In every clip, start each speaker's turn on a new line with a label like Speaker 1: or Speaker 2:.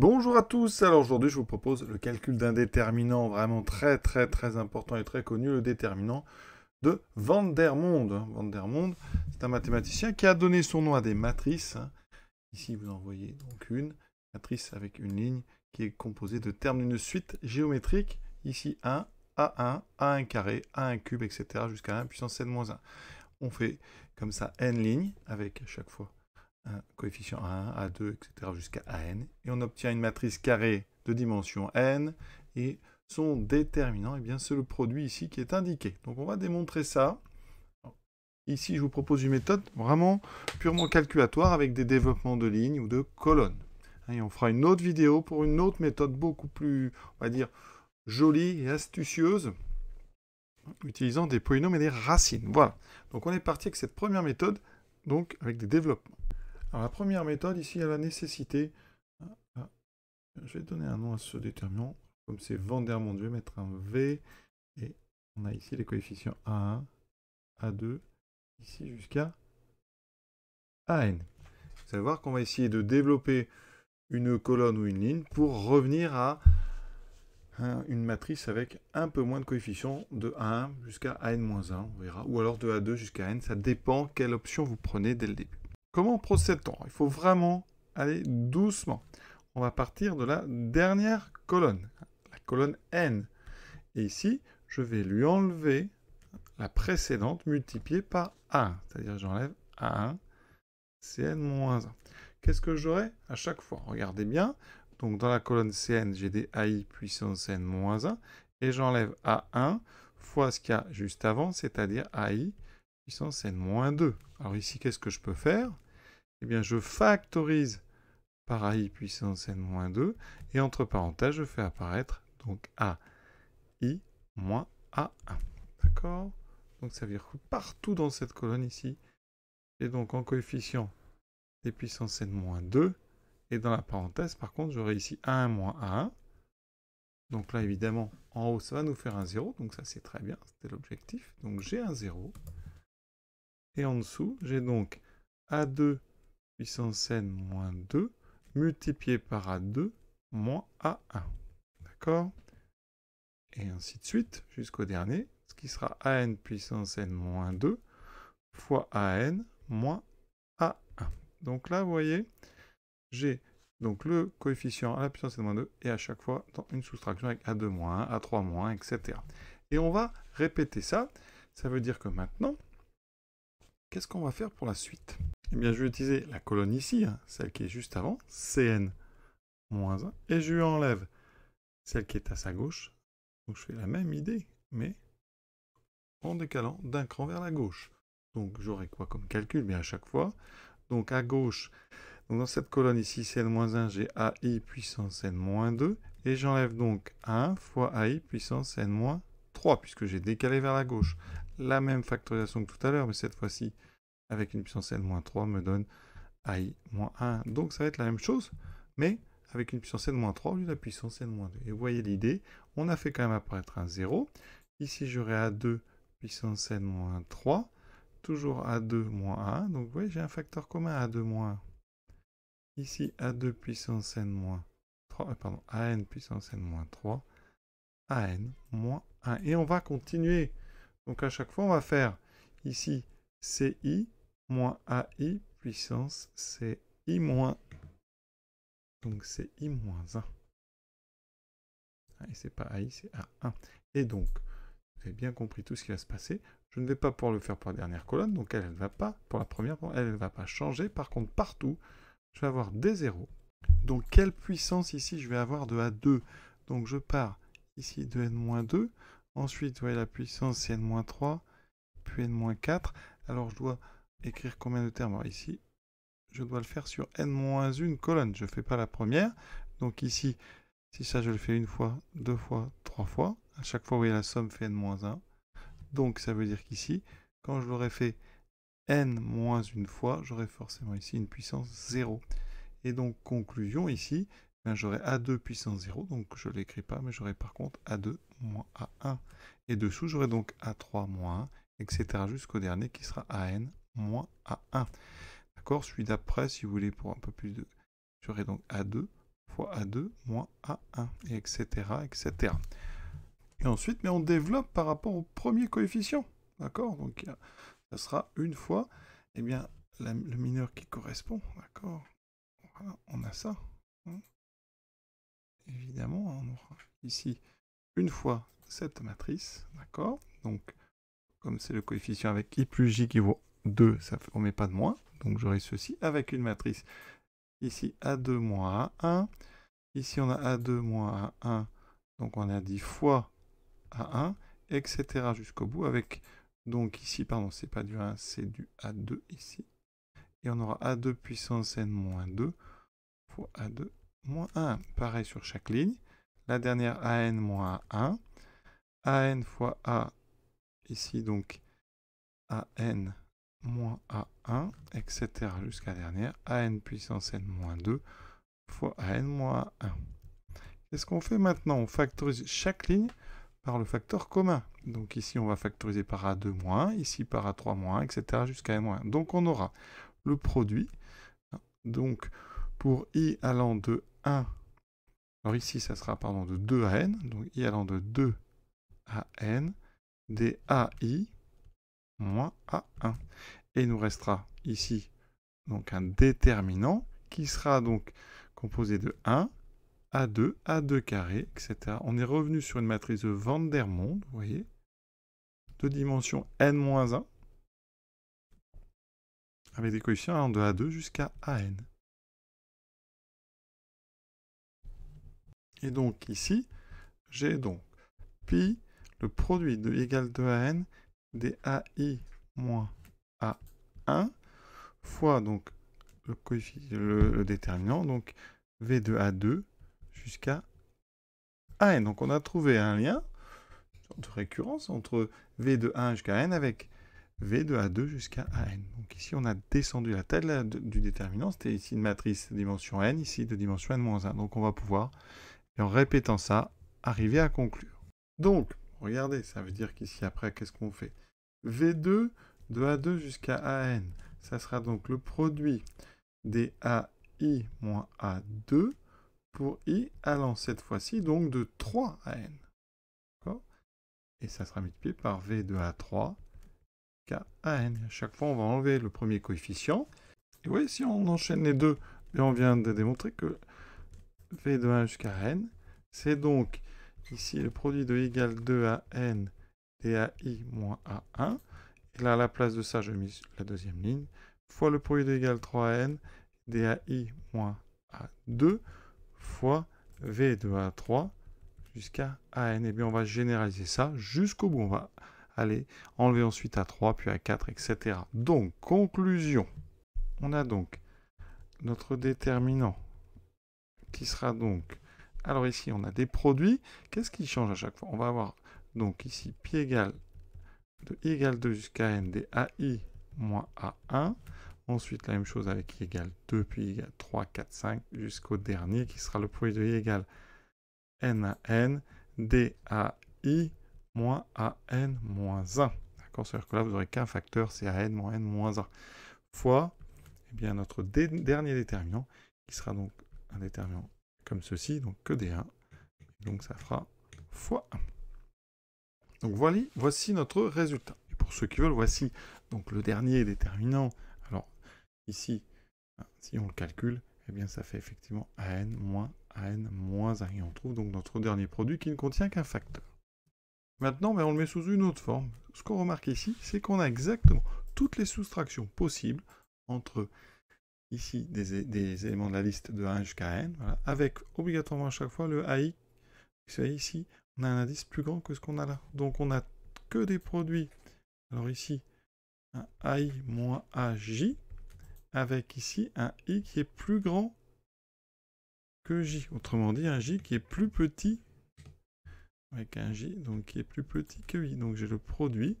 Speaker 1: Bonjour à tous, alors aujourd'hui je vous propose le calcul d'un déterminant vraiment très très très important et très connu, le déterminant de Van der Monde. Van der Monde, c'est un mathématicien qui a donné son nom à des matrices. Ici vous en voyez donc une, matrice avec une ligne qui est composée de termes d'une suite géométrique, ici 1, A1, A1 carré, A1 cube, etc. jusqu'à 1 puissance n-1. On fait comme ça n lignes avec à chaque fois coefficient A1, A2, etc. jusqu'à AN. Et on obtient une matrice carrée de dimension N. Et son déterminant, eh bien, c'est le produit ici qui est indiqué. Donc on va démontrer ça. Ici, je vous propose une méthode vraiment purement calculatoire avec des développements de lignes ou de colonnes. Et on fera une autre vidéo pour une autre méthode beaucoup plus, on va dire, jolie et astucieuse, utilisant des polynômes et des racines. Voilà. Donc on est parti avec cette première méthode, donc avec des développements. Alors la première méthode, ici, a la nécessité. Ah, ah, je vais donner un nom à ce déterminant. Comme c'est Vandermonde, je vais mettre un V. Et on a ici les coefficients A1, A2, ici jusqu'à AN. Vous allez voir qu'on va essayer de développer une colonne ou une ligne pour revenir à une matrice avec un peu moins de coefficients de A1 jusqu'à AN-1, on verra, ou alors de A2 jusqu'à N, ça dépend quelle option vous prenez dès le début. Comment procède-t-on Il faut vraiment aller doucement. On va partir de la dernière colonne, la colonne N. Et ici, je vais lui enlever la précédente multipliée par 1. C'est-à-dire j'enlève 1, Cn-1. Qu'est-ce que j'aurai à chaque fois Regardez bien. Donc dans la colonne Cn, j'ai des AI puissance n-1. Et j'enlève A1 fois ce qu'il y a juste avant, c'est-à-dire AI puissance n 2. Alors ici, qu'est-ce que je peux faire Eh bien, je factorise par i puissance n 2, et entre parenthèses, je fais apparaître donc i moins A1. D'accord Donc ça veut dire partout dans cette colonne ici, Et donc en coefficient des puissances n 2, et dans la parenthèse, par contre, j'aurai ici a 1 moins 1. Donc là, évidemment, en haut, ça va nous faire un 0. Donc ça, c'est très bien. C'était l'objectif. Donc j'ai un 0. Et en dessous, j'ai donc A2 puissance n moins 2 multiplié par A2 moins A1. D'accord Et ainsi de suite jusqu'au dernier, ce qui sera AN puissance n 2 fois AN moins A1. Donc là, vous voyez, j'ai donc le coefficient à la puissance n 2 et à chaque fois dans une soustraction avec A2 moins 1, A3 moins 1, etc. Et on va répéter ça. Ça veut dire que maintenant, Qu'est-ce qu'on va faire pour la suite Eh bien, je vais utiliser la colonne ici, hein, celle qui est juste avant, Cn-1, et je lui enlève celle qui est à sa gauche. Donc, je fais la même idée, mais en décalant d'un cran vers la gauche. Donc, j'aurai quoi comme calcul Bien, à chaque fois. Donc, à gauche, dans cette colonne ici, Cn-1, j'ai AI puissance N-2, et j'enlève donc 1 fois AI puissance N-3, puisque j'ai décalé vers la gauche la même factorisation que tout à l'heure, mais cette fois-ci, avec une puissance n-3, me donne i-1. Donc ça va être la même chose, mais avec une puissance n-3 au lieu de la puissance n-2. Et vous voyez l'idée, on a fait quand même apparaître un 0. Ici, j'aurai a2 puissance n-3, toujours a2 1. Donc vous voyez, j'ai un facteur commun a2 Ici, a2 puissance n-3, euh, pardon, pardon, an puissance n-3, an moins 1. Et on va continuer donc à chaque fois, on va faire ici CI moins AI puissance CI moins. Donc CI moins 1. Ah, et c'est pas AI, c'est A1. Et donc, vous avez bien compris tout ce qui va se passer. Je ne vais pas pouvoir le faire pour la dernière colonne, donc elle ne va pas, pour la première, elle ne va pas changer. Par contre, partout, je vais avoir des zéros. Donc, quelle puissance ici je vais avoir de A2 Donc, je pars ici de N-2. Ensuite, voyez, la puissance, c'est N-3, puis N-4. Alors, je dois écrire combien de termes Alors, ici, je dois le faire sur N-1 colonne. Je ne fais pas la première. Donc ici, si ça, je le fais une fois, deux fois, trois fois. À chaque fois, voyez, la somme fait N-1. Donc, ça veut dire qu'ici, quand je l'aurais fait N-1 fois, j'aurais forcément ici une puissance 0. Et donc, conclusion ici, ben, j'aurai A2 puissance 0, donc je ne l'écris pas, mais j'aurai par contre A2 moins A1. Et dessous, j'aurai donc A3 moins 1, etc. jusqu'au dernier qui sera AN moins A1. D'accord Celui d'après, si vous voulez, pour un peu plus de... J'aurai donc A2 fois A2 moins A1, et etc., etc. Et ensuite, mais on développe par rapport au premier coefficient. D'accord Donc, ça sera une fois, eh bien, le mineur qui correspond. D'accord voilà, On a ça. Hein évidemment, hein, on aura ici une fois cette matrice, d'accord Donc, comme c'est le coefficient avec i plus j qui vaut 2, ça, on ne met pas de moins. Donc j'aurai ceci avec une matrice. Ici, A2 moins A1. Ici, on a A2 moins A1. Donc on a 10 fois A1, etc. jusqu'au bout. Avec, donc ici, pardon, c'est pas du 1, c'est du A2 ici. Et on aura A2 puissance N moins 2 fois A2 moins 1, pareil sur chaque ligne. La dernière AN moins 1. AN fois A, ici donc AN moins A1, etc. jusqu'à la dernière. AN puissance N moins 2 fois AN moins 1 Qu'est-ce qu'on fait maintenant On factorise chaque ligne par le facteur commun. Donc ici, on va factoriser par A2 moins ici par A3 moins etc. jusqu'à N moins 1. Donc on aura le produit. Donc, pour i allant de 1, alors ici ça sera pardon, de 2 à n, donc i allant de 2 à n, d ai moins a1. Et il nous restera ici donc un déterminant qui sera donc composé de 1, a2, a2 carré, etc. On est revenu sur une matrice de Van vous voyez, de dimension n-1, avec des coefficients allant de a2 jusqu'à an. Et donc ici, j'ai donc pi, le produit de égal à n, des AI moins A1 fois donc le, le déterminant, donc V de A2 jusqu'à AN. Donc on a trouvé un lien de récurrence entre V de 1 jusqu'à N avec V de A2 jusqu'à n. Donc ici, on a descendu la taille du déterminant. C'était ici une matrice de dimension N, ici de dimension N-1. Donc on va pouvoir et en répétant ça, arriver à conclure. Donc, regardez, ça veut dire qu'ici après, qu'est-ce qu'on fait V2 de A2 jusqu'à AN. Ça sera donc le produit des AI moins A2 pour I allant cette fois-ci donc de 3 à N. Et ça sera multiplié par V de A3 jusqu'à à À chaque fois, on va enlever le premier coefficient. Et voyez, si on enchaîne les deux, et on vient de démontrer que V de 1 jusqu'à n. C'est donc ici le produit de I 2 à n dAi moins A1. Et là, à la place de ça, je mise la deuxième ligne, fois le produit de égal 3n, à dAi moins A2, fois V de A3 jusqu'à AN. Et eh bien, on va généraliser ça jusqu'au bout. On va aller enlever ensuite A3, puis A4, etc. Donc, conclusion. On a donc notre déterminant qui sera donc... Alors ici, on a des produits. Qu'est-ce qui change à chaque fois On va avoir donc ici pi égale de i égale 2 jusqu'à n des ai moins a1. Ensuite, la même chose avec i égale 2, puis i égale 3, 4, 5, jusqu'au dernier qui sera le produit de i égale n à n d i moins a n moins 1. D'accord C'est-à-dire que là, vous n'aurez qu'un facteur, c'est a n moins n moins 1 fois eh bien, notre dernier déterminant qui sera donc un déterminant comme ceci, donc que d 1. Donc ça fera fois. 1 Donc voilà, voici notre résultat. Et pour ceux qui veulent, voici donc le dernier déterminant. Alors ici, hein, si on le calcule, eh bien ça fait effectivement AN moins AN moins 1. Et on trouve donc notre dernier produit qui ne contient qu'un facteur. Maintenant, mais ben, on le met sous une autre forme. Ce qu'on remarque ici, c'est qu'on a exactement toutes les soustractions possibles entre ici des, éléments de la liste de 1 jusqu'à n, avec obligatoirement à chaque fois le AI. ici, on a un indice plus grand que ce qu'on a là. Donc on n'a que des produits. Alors ici, un AI moins AJ, avec ici un I qui est plus grand que J. Autrement dit, un J qui est plus petit, avec un J donc qui est plus petit que I. Donc j'ai le produit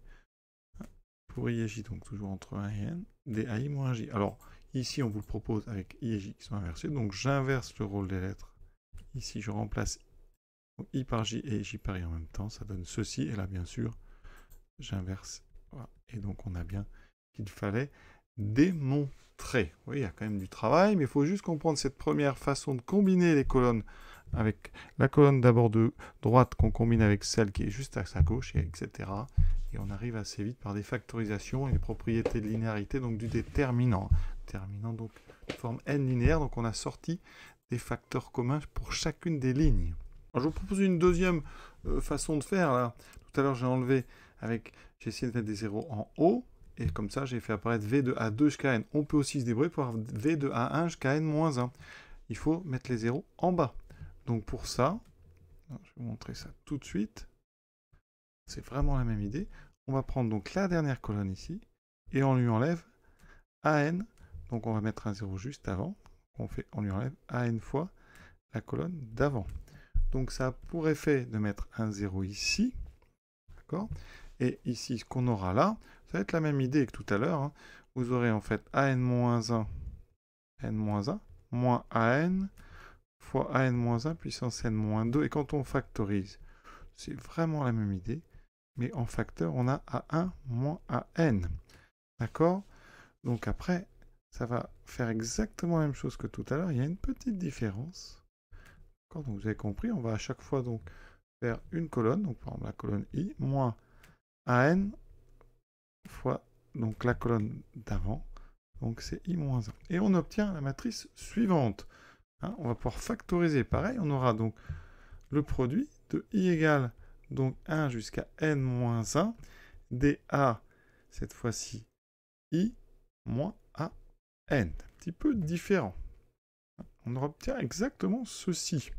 Speaker 1: hein, pour I et J, donc toujours entre 1 et N, des AI moins J. Alors, Ici, on vous le propose avec I et J qui sont inversés. Donc, j'inverse le rôle des lettres. Ici, je remplace I par J et J par I en même temps. Ça donne ceci. Et là, bien sûr, j'inverse. Et donc, on a bien qu'il fallait démontrer. Oui, il y a quand même du travail, mais il faut juste comprendre cette première façon de combiner les colonnes avec la colonne d'abord de droite qu'on combine avec celle qui est juste à sa gauche, etc. Et on arrive assez vite par des factorisations et des propriétés de linéarité, donc du déterminant terminant, donc forme n linéaire. Donc on a sorti des facteurs communs pour chacune des lignes. je vous propose une deuxième euh, façon de faire. Là. Tout à l'heure j'ai enlevé avec, j'ai essayé de mettre des zéros en haut, et comme ça j'ai fait apparaître V de A2 jusqu'à N. On peut aussi se débrouiller pour avoir V de A1 jusqu'à N-1. Il faut mettre les zéros en bas. Donc pour ça, je vais vous montrer ça tout de suite. C'est vraiment la même idée. On va prendre donc la dernière colonne ici, et on lui enlève AN donc on va mettre un 0 juste avant. On, fait, on lui enlève a n fois la colonne d'avant. Donc ça a pour effet de mettre un 0 ici. D'accord Et ici, ce qu'on aura là, ça va être la même idée que tout à l'heure. Hein. Vous aurez en fait a moins 1 n-1, moins a n fois a moins 1 puissance n-2. Et quand on factorise, c'est vraiment la même idée. Mais en facteur, on a a1 moins n. D'accord Donc après, ça va faire exactement la même chose que tout à l'heure. Il y a une petite différence. Quand vous avez compris, on va à chaque fois donc faire une colonne, donc par exemple la colonne i, moins an fois donc la colonne d'avant, donc c'est i-1. moins Et on obtient la matrice suivante. Hein, on va pouvoir factoriser pareil, on aura donc le produit de i égale donc 1 jusqu'à n-1, moins dA, cette fois-ci i moins n, un petit peu différent. On obtient exactement ceci.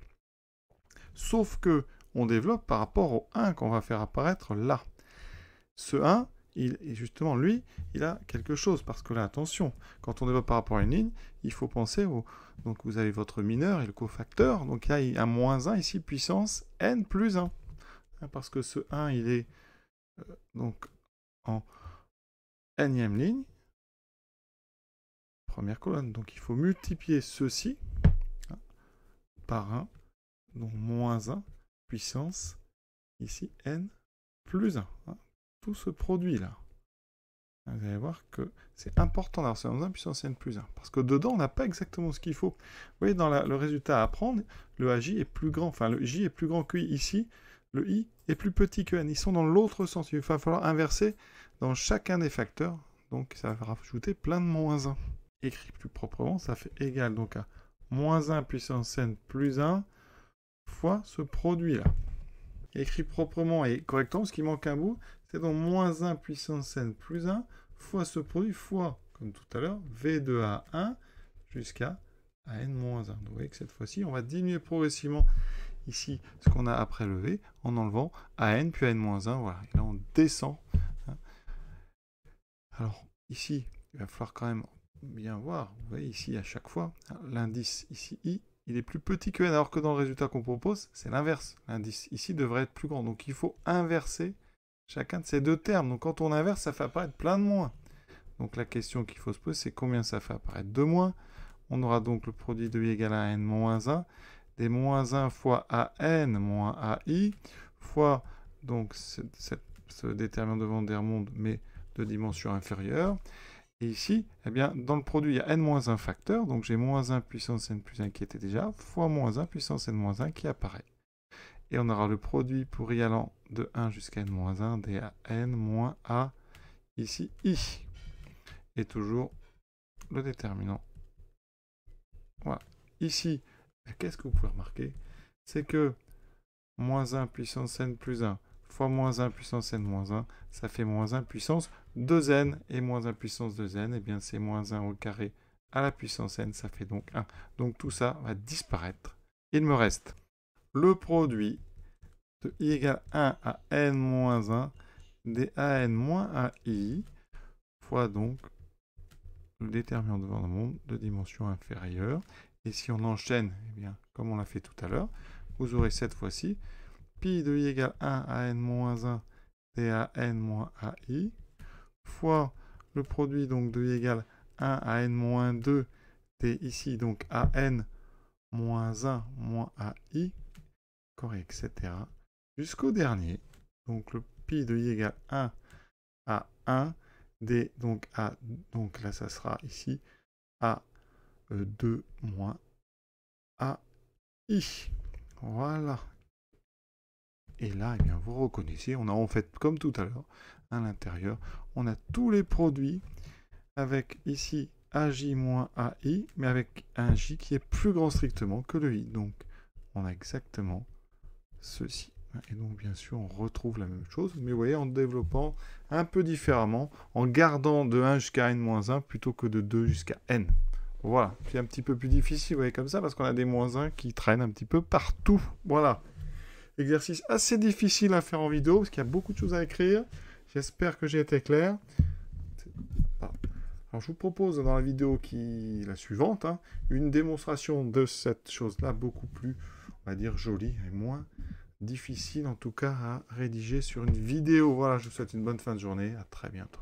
Speaker 1: Sauf que on développe par rapport au 1 qu'on va faire apparaître là. Ce 1, il, justement, lui, il a quelque chose, parce que là, attention, quand on développe par rapport à une ligne, il faut penser au... Donc vous avez votre mineur et le cofacteur, donc il y a un moins 1 ici, puissance n plus 1. Hein, parce que ce 1, il est euh, donc en énième ligne, première colonne. Donc il faut multiplier ceci hein, par 1, donc moins 1, puissance, ici n plus 1. Hein. tout ce produit-là. Vous allez voir que c'est important d'avoir ce puissance n plus 1. Parce que dedans, on n'a pas exactement ce qu'il faut. Vous voyez, dans le résultat à prendre, le AJ est plus grand. Enfin, le J est plus grand que I ici. Le I est plus petit que N. Ils sont dans l'autre sens. Il va falloir inverser dans chacun des facteurs. Donc, ça va rajouter plein de moins 1 écrit plus proprement, ça fait égal donc à moins 1 puissance n plus 1 fois ce produit-là. Écrit proprement et correctement, ce qui manque un bout, c'est donc moins 1 puissance n plus 1 fois ce produit fois, comme tout à l'heure, v de a 1 jusqu'à à n-1. vous voyez que cette fois-ci, on va diminuer progressivement ici ce qu'on a après le v, en enlevant à n puis à n-1. Voilà, et là on descend. Hein. Alors ici, il va falloir quand même bien voir, vous voyez ici à chaque fois, l'indice ici i, il est plus petit que n, alors que dans le résultat qu'on propose, c'est l'inverse. L'indice ici devrait être plus grand. Donc il faut inverser chacun de ces deux termes. Donc quand on inverse, ça fait apparaître plein de moins. Donc la question qu'il faut se poser, c'est combien ça fait apparaître de moins. On aura donc le produit de i égale à n moins 1, des moins 1 fois an moins ai, fois donc ce, déterminant de Vandermonde mais de dimension inférieure. Et ici, eh bien, dans le produit, il y a n-1 facteur, donc j'ai moins 1 puissance n plus 1 qui était déjà, fois moins 1 puissance n 1 qui apparaît. Et on aura le produit pour y allant de 1 jusqu'à n-1, n moins A, ici i. Et toujours le déterminant. Voilà. Ici, ben, qu'est-ce que vous pouvez remarquer C'est que moins 1 puissance n plus 1, fois moins 1 puissance n moins 1, ça fait moins 1 puissance 2n. Et moins 1 puissance 2n, et eh bien c'est moins 1 au carré à la puissance n, ça fait donc 1. Donc tout ça va disparaître. Il me reste le produit de i égale 1 à n moins 1 des n moins 1 i fois donc le déterminant de le Monde de dimension inférieure. Et si on enchaîne, eh bien, comme on l'a fait tout à l'heure, vous aurez cette fois-ci pi de i égale 1 à n-1 moins n n i fois le produit donc de I égale 1 à N-2, moins D ici donc à moins 1 moins AI, correct, etc. Jusqu'au dernier, donc le pi de I égale 1 à 1, D donc à donc là ça sera ici à 2 euh, moins i Voilà. Et là, eh bien, vous reconnaissez, on a en fait, comme tout à l'heure, à l'intérieur, on a tous les produits avec ici AJ-AI, mais avec un J qui est plus grand strictement que le I. Donc, on a exactement ceci. Et donc, bien sûr, on retrouve la même chose, mais vous voyez, en développant un peu différemment, en gardant de 1 jusqu'à n-1 plutôt que de 2 jusqu'à n. Voilà, c'est un petit peu plus difficile, vous voyez, comme ça, parce qu'on a des moins 1 qui traînent un petit peu partout. Voilà. Exercice assez difficile à faire en vidéo parce qu'il y a beaucoup de choses à écrire. J'espère que j'ai été clair. Ah. Alors je vous propose dans la vidéo qui la suivante hein, une démonstration de cette chose-là beaucoup plus, on va dire, jolie et moins difficile en tout cas à rédiger sur une vidéo. Voilà, je vous souhaite une bonne fin de journée. À très bientôt.